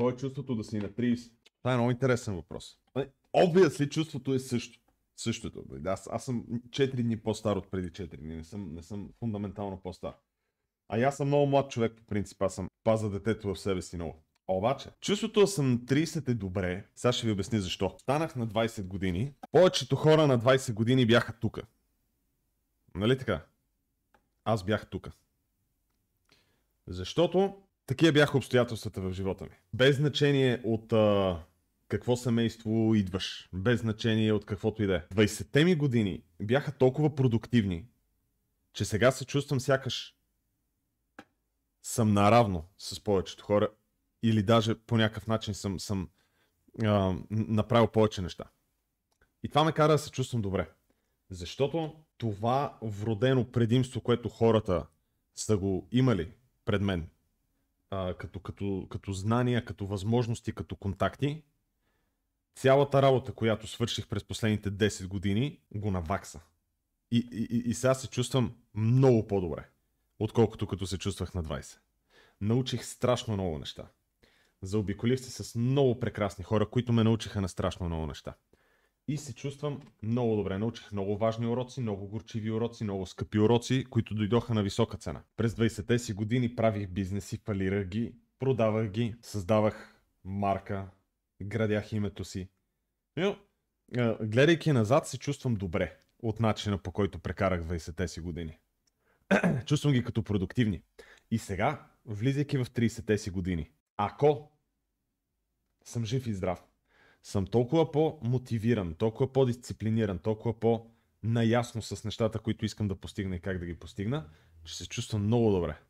Какво е чувството да си на 30? Това е много интересен въпрос. ли нали, чувството е също. Същото. Нали, аз, аз съм 4 дни по-стар от преди 4 дни. Не съм, не съм фундаментално по-стар. А аз съм много млад човек по принцип. Аз съм паза детето в себе си много. Обаче, чувството да съм на 30 е добре. Сега ще ви обясни защо. Станах на 20 години. Повечето хора на 20 години бяха тука. Нали така? Аз бях тука. Защото такива бяха обстоятелствата в живота ми. Без значение от а, какво семейство идваш, без значение от каквото и да 20-те е. ми години бяха толкова продуктивни, че сега се чувствам сякаш съм наравно с повечето хора или даже по някакъв начин съм, съм а, направил повече неща. И това ме кара да се чувствам добре. Защото това вродено предимство, което хората са го имали пред мен а, като, като, като знания, като възможности, като контакти, цялата работа, която свърших през последните 10 години, го навакса. И, и, и сега се чувствам много по-добре, отколкото като се чувствах на 20. Научих страшно много неща. Заобиколих се с много прекрасни хора, които ме научиха на страшно много неща и се чувствам много добре. Научих много важни уроци, много горчиви уроци, много скъпи уроци, които дойдоха на висока цена. През 20-те си години правих бизнеси, фалирах ги, продавах ги, създавах марка, градях името си. Но, гледайки назад, се чувствам добре от начина по който прекарах 20-те си години. чувствам ги като продуктивни. И сега, влизайки в 30-те си години, ако съм жив и здрав, съм толкова по-мотивиран, толкова по-дисциплиниран, толкова по-наясно с нещата, които искам да постигна и как да ги постигна, че се чувствам много добре.